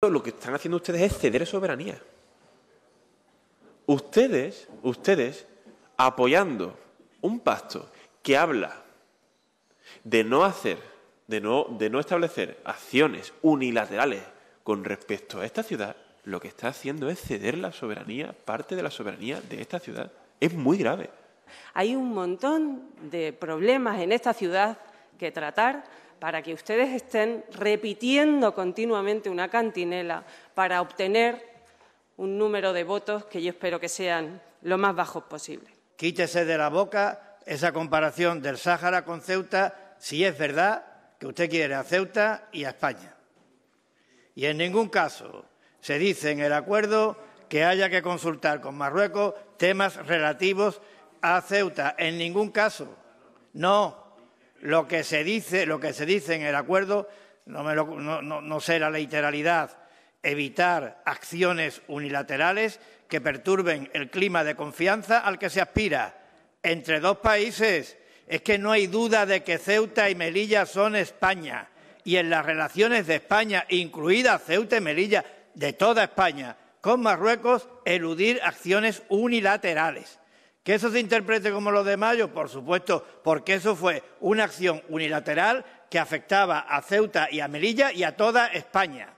Lo que están haciendo ustedes es ceder soberanía. Ustedes, ustedes, apoyando un pacto que habla de no hacer, de no, de no establecer acciones unilaterales con respecto a esta ciudad, lo que está haciendo es ceder la soberanía, parte de la soberanía de esta ciudad. Es muy grave. Hay un montón de problemas en esta ciudad que tratar para que ustedes estén repitiendo continuamente una cantinela para obtener un número de votos que yo espero que sean lo más bajos posible. Quítese de la boca esa comparación del Sáhara con Ceuta, si es verdad que usted quiere a Ceuta y a España. Y en ningún caso se dice en el acuerdo que haya que consultar con Marruecos temas relativos a Ceuta. En ningún caso. No lo que se dice, en el acuerdo, no, me sé la literalidad, evitar acciones unilaterales que perturben el clima de confianza al que se aspira entre dos países. Es que no hay duda de que Ceuta y Melilla son España y en las relaciones de España, incluida Ceuta y Melilla, de toda España, con Marruecos, eludir acciones unilaterales. ¿Que eso se interprete como lo de Mayo? Por supuesto, porque eso fue una acción unilateral que afectaba a Ceuta y a Melilla y a toda España.